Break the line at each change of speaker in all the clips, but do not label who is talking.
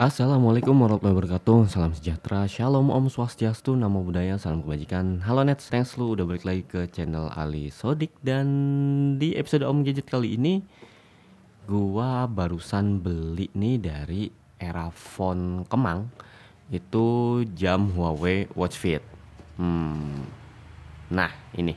Assalamualaikum warahmatullahi wabarakatuh Salam sejahtera, shalom om swastiastu, namo buddhaya, salam kebajikan Halo net, thanks lu udah balik lagi ke channel Ali Sodik Dan di episode om gadget kali ini Gua barusan beli nih dari era Erafon Kemang Itu jam Huawei Watch Fit hmm. Nah ini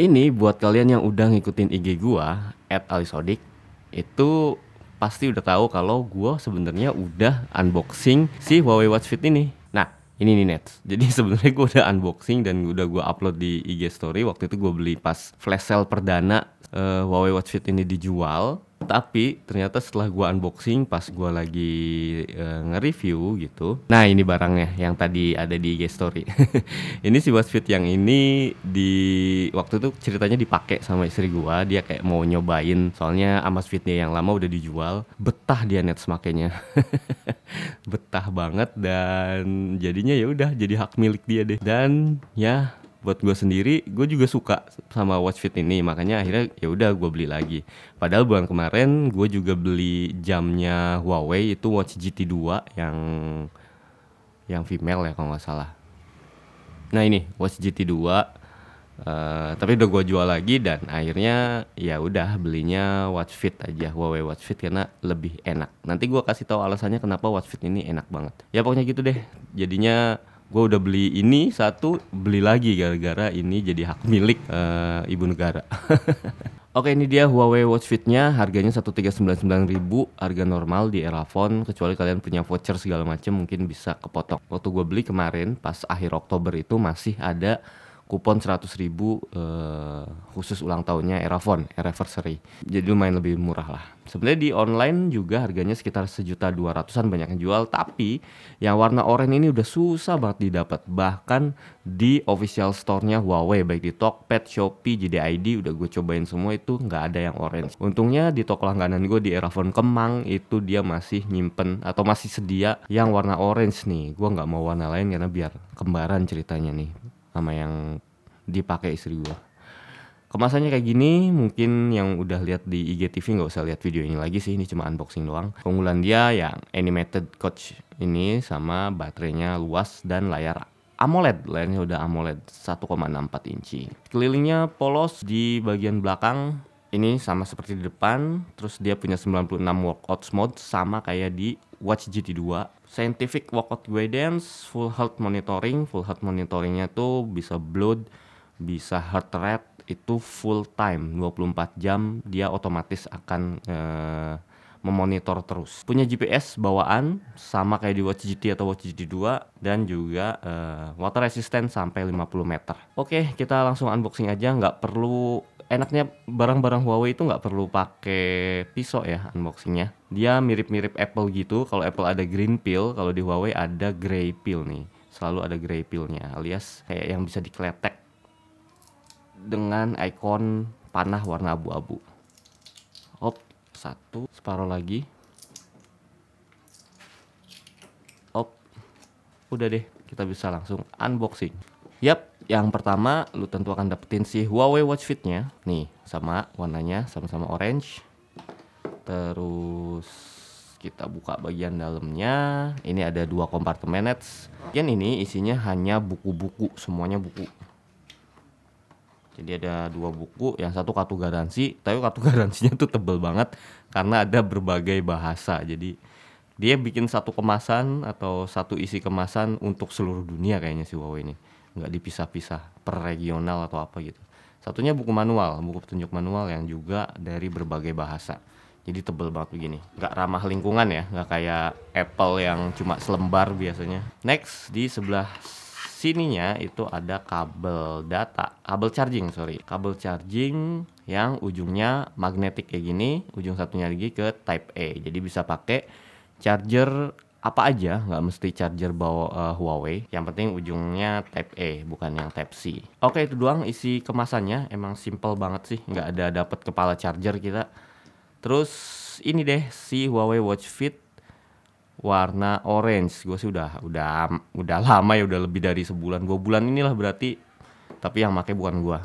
Ini buat kalian yang udah ngikutin IG gua At Ali Sodik Itu pasti udah tahu kalau gue sebenarnya udah unboxing si Huawei Watch Fit ini. Nah, ini nih net. Jadi sebenarnya gue udah unboxing dan udah gue upload di IG Story. Waktu itu gue beli pas flash sale perdana uh, Huawei Watch Fit ini dijual tapi ternyata setelah gua unboxing pas gua lagi e, nge-review gitu. Nah, ini barangnya yang tadi ada di IG story. ini si Buzzfeed yang ini di waktu itu ceritanya dipakai sama istri gua, dia kayak mau nyobain soalnya Amazfitnya yang lama udah dijual. Betah dia net semakainya. betah banget dan jadinya ya udah jadi hak milik dia deh. Dan ya buat gue sendiri gue juga suka sama watch fit ini makanya akhirnya ya udah gue beli lagi padahal bulan kemarin gue juga beli jamnya Huawei itu watch GT2 yang yang female ya kalau nggak salah nah ini watch GT2 uh, eh, tapi udah gue jual lagi dan akhirnya ya udah belinya watch fit aja Huawei watch fit karena lebih enak nanti gue kasih tahu alasannya kenapa watch fit ini enak banget ya pokoknya gitu deh jadinya gue udah beli ini satu beli lagi gara-gara ini jadi hak milik uh, ibu negara Oke ini dia Huawei Watch Fit-nya harganya 1399000 harga normal di era phone kecuali kalian punya voucher segala macam mungkin bisa kepotong. Waktu gue beli kemarin pas akhir Oktober itu masih ada kupon 100 ribu eh, khusus ulang tahunnya Erafon, Eraversary. Jadi lumayan lebih murah lah. Sebenarnya di online juga harganya sekitar sejuta dua ratusan banyak yang jual, tapi yang warna oranye ini udah susah banget didapat. Bahkan di official store-nya Huawei, baik di Tokped, Shopee, JDID, udah gue cobain semua itu nggak ada yang orange. Untungnya di toko langganan gue di Erafon Kemang itu dia masih nyimpen atau masih sedia yang warna orange nih. Gue nggak mau warna lain karena biar kembaran ceritanya nih sama yang dipakai istri gue kemasannya kayak gini mungkin yang udah lihat di IGTV nggak usah lihat video ini lagi sih ini cuma unboxing doang keunggulan dia yang animated coach ini sama baterainya luas dan layar AMOLED layarnya udah AMOLED 1,64 inci kelilingnya polos di bagian belakang ini sama seperti di depan terus dia punya 96 workout mode sama kayak di Watch GT2 scientific workout guidance, full heart monitoring, full heart monitoringnya itu bisa blood, bisa heart rate itu full time 24 jam dia otomatis akan uh, memonitor terus. Punya GPS bawaan sama kayak di Watch GT atau Watch GT 2 dan juga uh, water resistant sampai 50 meter. Oke, kita langsung unboxing aja nggak perlu enaknya barang-barang Huawei itu nggak perlu pakai pisau ya unboxingnya. Dia mirip-mirip Apple gitu. Kalau Apple ada green peel, kalau di Huawei ada grey peel nih. Selalu ada grey pillnya, alias kayak yang bisa dikletek dengan ikon panah warna abu-abu satu separuh lagi op udah deh kita bisa langsung unboxing yap yang pertama lu tentu akan dapetin si Huawei Watch Fit nya nih sama warnanya sama-sama orange terus kita buka bagian dalamnya ini ada dua kompartemen nets bagian ini isinya hanya buku-buku semuanya buku jadi ada dua buku, yang satu kartu garansi, tapi kartu garansinya tuh tebel banget karena ada berbagai bahasa. Jadi dia bikin satu kemasan atau satu isi kemasan untuk seluruh dunia kayaknya si Huawei ini. Nggak dipisah-pisah per regional atau apa gitu. Satunya buku manual, buku petunjuk manual yang juga dari berbagai bahasa. Jadi tebel banget begini. Nggak ramah lingkungan ya, nggak kayak Apple yang cuma selembar biasanya. Next, di sebelah sininya itu ada kabel data, kabel charging sorry, kabel charging yang ujungnya magnetik kayak gini, ujung satunya lagi ke Type A. Jadi bisa pakai charger apa aja, nggak mesti charger bawa uh, Huawei. Yang penting ujungnya Type A, bukan yang Type C. Oke itu doang isi kemasannya, emang simple banget sih, nggak ada dapat kepala charger kita. Terus ini deh si Huawei Watch Fit warna orange. Gue sih udah udah udah lama ya udah lebih dari sebulan dua bulan inilah berarti. Tapi yang pakai bukan gue.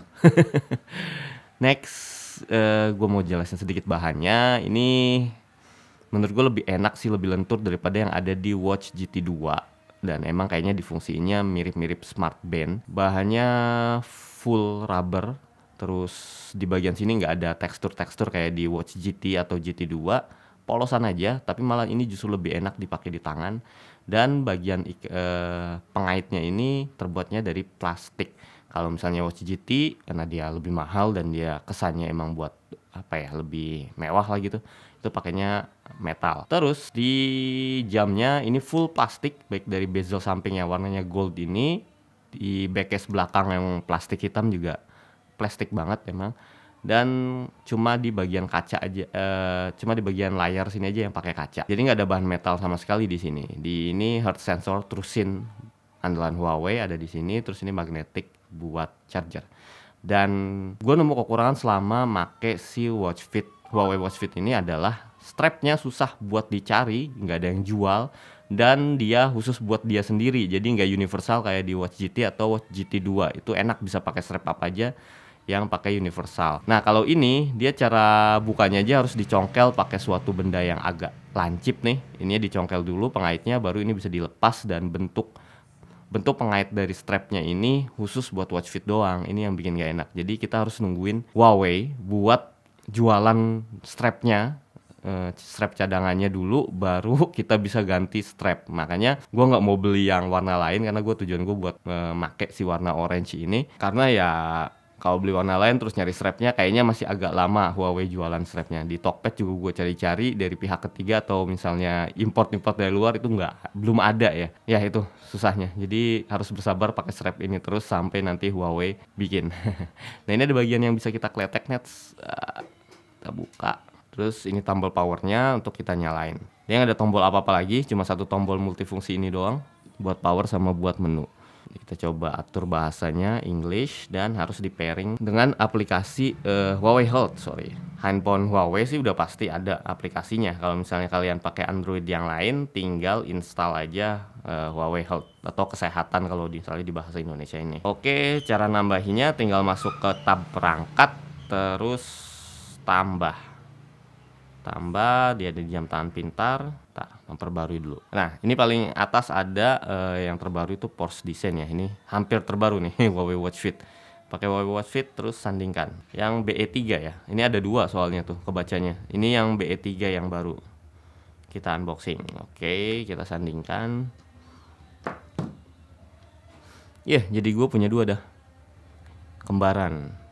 Next, uh, eh, gue mau jelasin sedikit bahannya. Ini menurut gue lebih enak sih lebih lentur daripada yang ada di Watch GT2 dan emang kayaknya di fungsinya mirip-mirip smart band bahannya full rubber terus di bagian sini nggak ada tekstur-tekstur kayak di Watch GT atau GT2 polosan aja tapi malah ini justru lebih enak dipakai di tangan dan bagian uh, pengaitnya ini terbuatnya dari plastik kalau misalnya Watch GT karena dia lebih mahal dan dia kesannya emang buat apa ya lebih mewah lah gitu itu pakainya metal terus di jamnya ini full plastik baik dari bezel sampingnya warnanya gold ini di backcase belakang yang plastik hitam juga plastik banget emang dan cuma di bagian kaca aja uh, cuma di bagian layar sini aja yang pakai kaca jadi nggak ada bahan metal sama sekali di sini di ini heart sensor terusin andalan Huawei ada di sini terus ini magnetik buat charger dan gue nemu kekurangan selama make si watch fit Huawei watch fit ini adalah strapnya susah buat dicari nggak ada yang jual dan dia khusus buat dia sendiri jadi nggak universal kayak di watch GT atau watch GT 2 itu enak bisa pakai strap apa aja yang pakai universal. Nah, kalau ini dia cara bukanya aja harus dicongkel pakai suatu benda yang agak lancip nih. Ini dicongkel dulu pengaitnya baru ini bisa dilepas dan bentuk bentuk pengait dari strapnya ini khusus buat watch fit doang. Ini yang bikin gak enak. Jadi kita harus nungguin Huawei buat jualan strapnya eh, strap cadangannya dulu baru kita bisa ganti strap makanya gue nggak mau beli yang warna lain karena gue tujuan gue buat uh, make si warna orange ini karena ya kalau beli warna lain terus nyari strapnya kayaknya masih agak lama Huawei jualan strapnya di Tokped juga gue cari-cari dari pihak ketiga atau misalnya import-import dari luar itu nggak belum ada ya ya itu susahnya jadi harus bersabar pakai strap ini terus sampai nanti Huawei bikin nah ini ada bagian yang bisa kita kletek net eh, kita buka terus ini tombol powernya untuk kita nyalain dia ada tombol apa-apa lagi cuma satu tombol multifungsi ini doang buat power sama buat menu kita coba atur bahasanya English dan harus di pairing dengan aplikasi uh, Huawei Health sorry handphone Huawei sih udah pasti ada aplikasinya kalau misalnya kalian pakai Android yang lain tinggal install aja uh, Huawei Health atau kesehatan kalau misalnya di bahasa Indonesia ini oke cara nambahinya tinggal masuk ke tab perangkat terus tambah tambah dia ada jam tangan pintar tak memperbarui dulu nah ini paling atas ada uh, yang terbaru itu Porsche Design ya ini hampir terbaru nih Huawei Watch Fit pakai Huawei Watch Fit terus sandingkan yang BE3 ya ini ada dua soalnya tuh kebacanya ini yang BE3 yang baru kita unboxing oke kita sandingkan ya yeah, jadi gue punya dua dah kembaran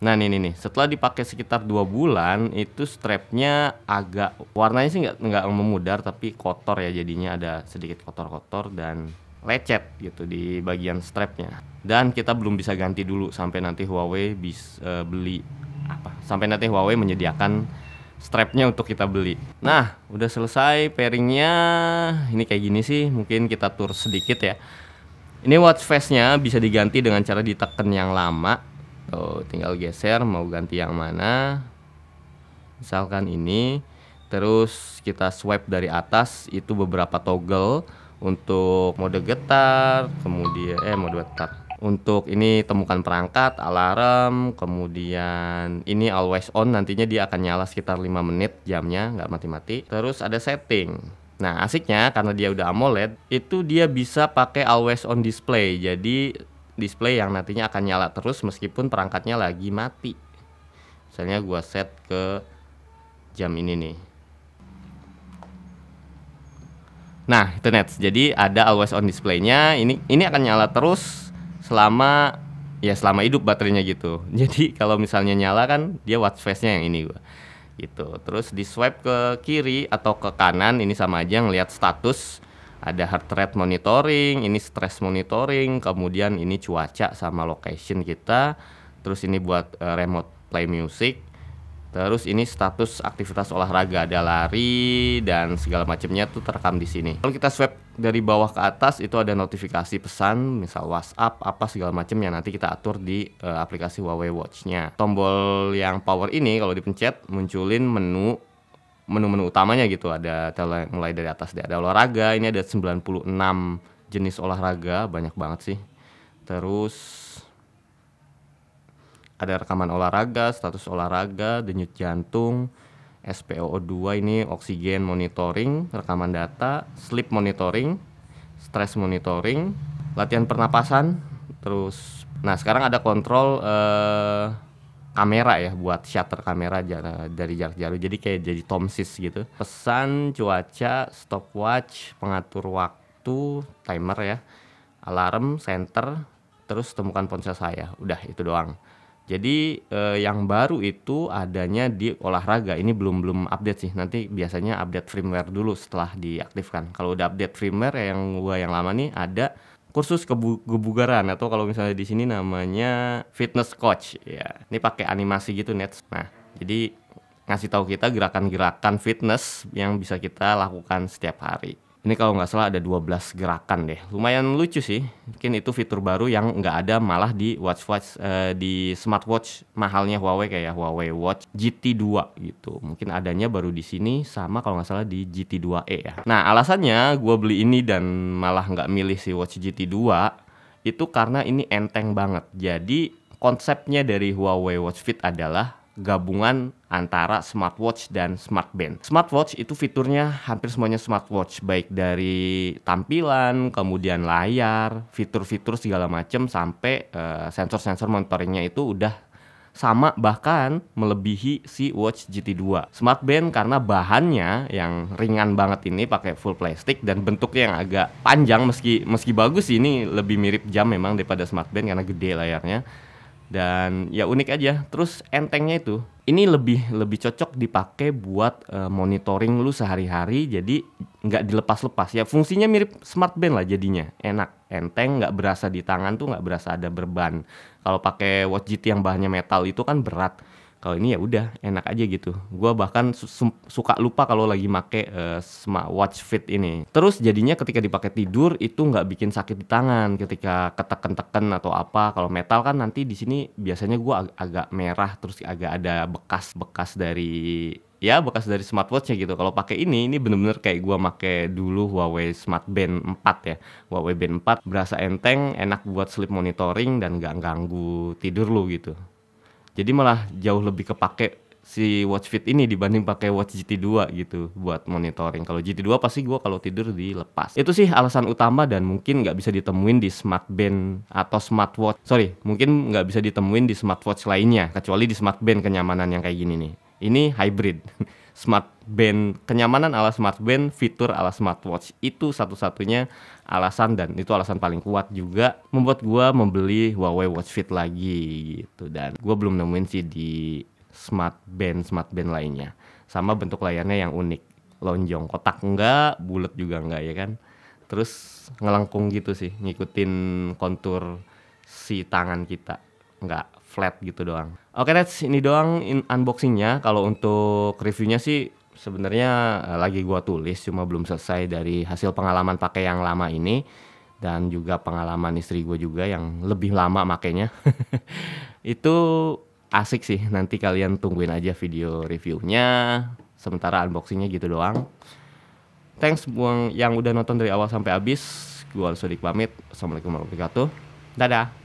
Nah ini nih setelah dipakai sekitar dua bulan itu strapnya agak warnanya sih nggak nggak memudar tapi kotor ya jadinya ada sedikit kotor-kotor dan lecet gitu di bagian strapnya. Dan kita belum bisa ganti dulu sampai nanti Huawei bis uh, beli apa? Sampai nanti Huawei menyediakan strapnya untuk kita beli. Nah udah selesai pairingnya, ini kayak gini sih mungkin kita tur sedikit ya. Ini watch face-nya bisa diganti dengan cara ditekan yang lama tuh tinggal geser mau ganti yang mana misalkan ini terus kita swipe dari atas itu beberapa toggle untuk mode getar kemudian eh mode getar untuk ini temukan perangkat, alarm, kemudian ini always on nantinya dia akan nyala sekitar 5 menit jamnya, nggak mati-mati. Terus ada setting. Nah asiknya karena dia udah AMOLED, itu dia bisa pakai always on display. Jadi display yang nantinya akan nyala terus meskipun perangkatnya lagi mati misalnya gua set ke jam ini nih nah itu net jadi ada always on display-nya. ini ini akan nyala terus selama ya selama hidup baterainya gitu jadi kalau misalnya nyala kan dia watch face nya yang ini gua gitu terus di swipe ke kiri atau ke kanan ini sama aja ngelihat status ada heart rate monitoring, ini stress monitoring, kemudian ini cuaca sama location kita, terus ini buat uh, remote play music, terus ini status aktivitas olahraga ada lari dan segala macamnya tuh terekam di sini. Kalau kita swipe dari bawah ke atas itu ada notifikasi pesan, misal WhatsApp apa segala macam yang nanti kita atur di uh, aplikasi Huawei Watch-nya. Tombol yang power ini kalau dipencet munculin menu menu-menu utamanya gitu ada mulai dari atas ada olahraga ini ada 96 jenis olahraga banyak banget sih terus ada rekaman olahraga status olahraga denyut jantung spo 2 ini oksigen monitoring rekaman data sleep monitoring stress monitoring latihan pernapasan terus nah sekarang ada kontrol eh, kamera ya buat shutter kamera eh, dari jarak jauh jadi kayak jadi tomsis gitu pesan cuaca stopwatch pengatur waktu timer ya alarm center terus temukan ponsel saya udah itu doang jadi eh, yang baru itu adanya di olahraga. Ini belum belum update sih. Nanti biasanya update firmware dulu setelah diaktifkan. Kalau udah update firmware ya, yang gua yang lama nih ada kursus kebu kebugaran atau kalau misalnya di sini namanya fitness coach ya ini pakai animasi gitu net nah jadi ngasih tahu kita gerakan-gerakan fitness yang bisa kita lakukan setiap hari ini kalau nggak salah ada 12 gerakan deh. Lumayan lucu sih. Mungkin itu fitur baru yang nggak ada malah di watch watch uh, di smartwatch mahalnya Huawei kayak ya, Huawei Watch GT2 gitu. Mungkin adanya baru di sini sama kalau nggak salah di GT2e ya. Nah alasannya gue beli ini dan malah nggak milih si Watch GT2 itu karena ini enteng banget. Jadi konsepnya dari Huawei Watch Fit adalah gabungan antara smartwatch dan smartband. Smartwatch itu fiturnya hampir semuanya smartwatch, baik dari tampilan, kemudian layar, fitur-fitur segala macam sampai uh, sensor-sensor monitoringnya itu udah sama bahkan melebihi si Watch GT2. Smartband karena bahannya yang ringan banget ini pakai full plastik dan bentuknya yang agak panjang meski meski bagus ini lebih mirip jam memang daripada smartband karena gede layarnya dan ya unik aja. Terus entengnya itu ini lebih lebih cocok dipakai buat uh, monitoring lu sehari-hari jadi nggak dilepas-lepas ya fungsinya mirip smart band lah jadinya enak enteng nggak berasa di tangan tuh nggak berasa ada berban kalau pakai watch GT yang bahannya metal itu kan berat kalau ini ya udah enak aja gitu Gua bahkan su suka lupa kalau lagi make uh, smartwatch fit ini terus jadinya ketika dipakai tidur itu nggak bikin sakit di tangan ketika keteken-teken atau apa kalau metal kan nanti di sini biasanya gue ag agak merah terus agak ada bekas-bekas dari ya bekas dari smartwatchnya gitu kalau pakai ini ini bener-bener kayak gua make dulu Huawei Smart Band 4 ya Huawei Band 4 berasa enteng enak buat sleep monitoring dan nggak ganggu tidur lu gitu jadi malah jauh lebih kepake si watch fit ini dibanding pakai watch GT2 gitu buat monitoring. Kalau GT2 pasti gue kalau tidur dilepas. Itu sih alasan utama dan mungkin nggak bisa ditemuin di smartband atau smartwatch. Sorry, mungkin nggak bisa ditemuin di smartwatch lainnya kecuali di smartband kenyamanan yang kayak gini nih. Ini hybrid. smart band kenyamanan ala smart band fitur ala smartwatch itu satu-satunya alasan dan itu alasan paling kuat juga membuat gue membeli Huawei Watch Fit lagi gitu dan gue belum nemuin sih di smart band smart band lainnya sama bentuk layarnya yang unik lonjong kotak enggak bulat juga enggak ya kan terus ngelengkung gitu sih ngikutin kontur si tangan kita enggak flat gitu doang. Oke, okay, ini doang in unboxingnya. Kalau untuk reviewnya sih sebenarnya eh, lagi gua tulis cuma belum selesai dari hasil pengalaman pakai yang lama ini dan juga pengalaman istri gue juga yang lebih lama makainya itu asik sih nanti kalian tungguin aja video reviewnya sementara unboxingnya gitu doang thanks buang yang udah nonton dari awal sampai habis gue Alsodik pamit assalamualaikum warahmatullahi wabarakatuh dadah